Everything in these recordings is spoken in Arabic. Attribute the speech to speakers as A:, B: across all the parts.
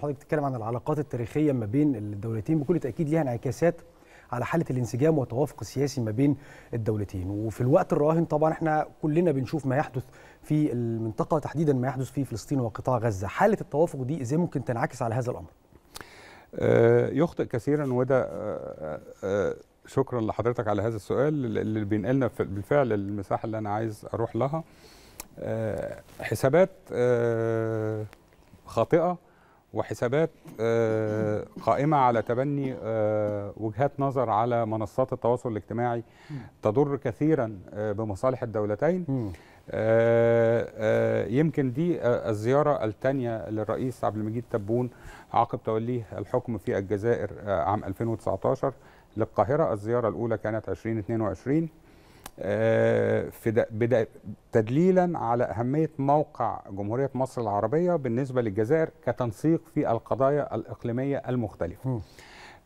A: حضرتك بتتكلم عن العلاقات التاريخيه ما بين الدولتين بكل تاكيد ليها انعكاسات على حاله الانسجام والتوافق السياسي ما بين الدولتين وفي الوقت الراهن طبعا احنا كلنا بنشوف ما يحدث في المنطقه تحديدا ما يحدث في فلسطين وقطاع غزه حاله التوافق دي ازاي ممكن تنعكس على هذا الامر آه، يخطئ كثيرا وده آه، آه، شكرا لحضرتك على هذا السؤال اللي بينقلنا بالفعل المساحه اللي انا عايز اروح لها حسابات خاطئه وحسابات آه، قائمة على تبني آه، وجهات نظر على منصات التواصل الاجتماعي تضر كثيرا آه، بمصالح الدولتين يمكن دي الزيارة الثانية للرئيس عبد المجيد تبون عقب توليه الحكم في الجزائر عام 2019 للقاهرة الزيارة الأولى كانت 2022 آه، في تدليلا على أهمية موقع جمهورية مصر العربية بالنسبة للجزائر كتنسيق في القضايا الإقليمية المختلفة م.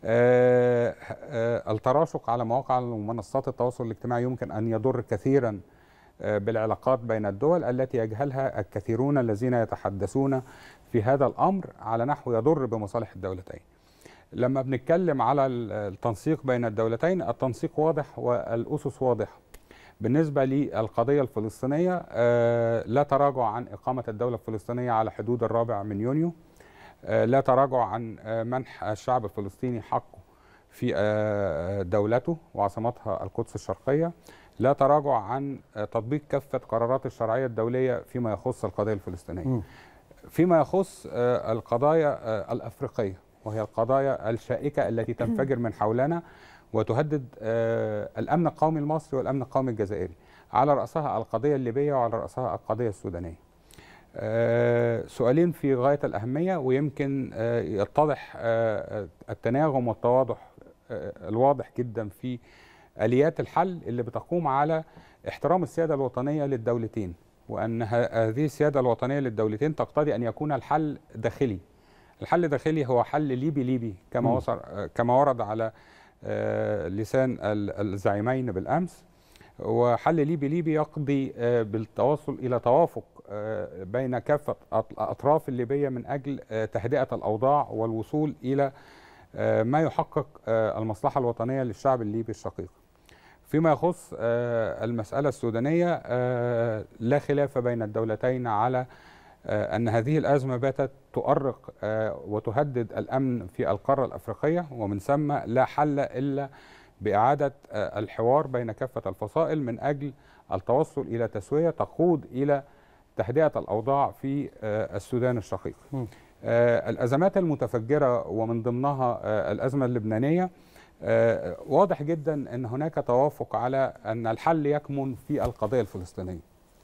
A: آه، آه، التراشق على مواقع ومنصات التواصل الاجتماعي يمكن أن يضر كثيرا بالعلاقات بين الدول التي يجهلها الكثيرون الذين يتحدثون في هذا الأمر على نحو يضر بمصالح الدولتين لما بنتكلم على التنسيق بين الدولتين التنسيق واضح والأسس واضحة بالنسبة للقضية الفلسطينية آه، لا تراجع عن إقامة الدولة الفلسطينية على حدود الرابع من يونيو آه، لا تراجع عن آه، منح الشعب الفلسطيني حقه في دولته وعاصمتها القدس الشرقية لا تراجع عن تطبيق كافة قرارات الشرعية الدولية فيما يخص القضية الفلسطينية فيما يخص القضايا الأفريقية وهي القضايا الشائكة التي تنفجر من حولنا وتهدد آه، الامن القومي المصري والامن القومي الجزائري على راسها القضيه الليبيه وعلى راسها القضيه السودانيه آه، سؤالين في غايه الاهميه ويمكن آه، يتضح التناغم والتواضح الواضح جدا في اليات الحل اللي بتقوم على احترام السياده الوطنيه للدولتين وان هذه السياده الوطنيه للدولتين تقتضي ان يكون الحل داخلي الحل الداخلي هو حل ليبي ليبي كما وصل كما ورد على آه، لسان الزعيمين بالأمس وحل ليبي ليبي يقضي آه، بالتوصل إلى توافق آه، بين كافة الأطراف الليبية من أجل تهدئة الأوضاع والوصول إلى ما يحقق المصلحة الوطنية للشعب الليبي الشقيق فيما يخص المسألة السودانية لا خلاف بين الدولتين على آه، أن هذه الأزمة باتت تؤرق آه، وتهدد الأمن في القارة الأفريقية ومن ثم لا حل إلا بإعادة آه، الحوار بين كافة الفصائل من أجل التوصل إلى تسوية تقود إلى تهدئة الأوضاع في السودان الشقيق الأزمات المتفجرة ومن ضمنها الأزمة اللبنانية واضح جدا أن هناك توافق على أن الحل يكمن في القضية الفلسطينية